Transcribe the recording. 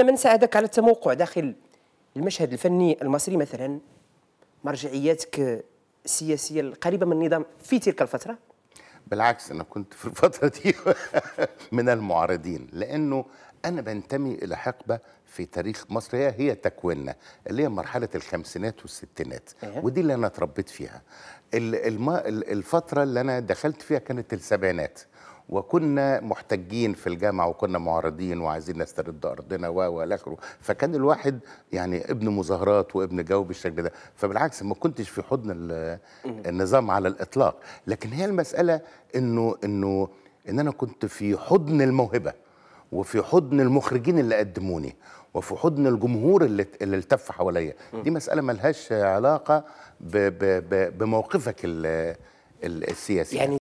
احنا ما ننسى على التموقع داخل المشهد الفني المصري مثلا مرجعياتك السياسيه القريبه من النظام في تلك الفتره بالعكس انا كنت في الفتره دي من المعارضين لانه انا بنتمي الى حقبه في تاريخ مصر هي هي تكويننا اللي هي مرحله الخمسينات والستينات إيه. ودي اللي انا اتربيت فيها الفتره اللي انا دخلت فيها كانت السبعينات وكنا محتجين في الجامعه وكنا معارضين وعايزين نسترد ارضنا و اخره فكان الواحد يعني ابن مظاهرات وابن جو بالشكل ده فبالعكس ما كنتش في حضن النظام على الاطلاق لكن هي المساله انه انه ان انا كنت في حضن الموهبه وفي حضن المخرجين اللي قدموني وفي حضن الجمهور اللي اللي التف حواليا دي مساله ملهاش علاقه بموقفك السياسي يعني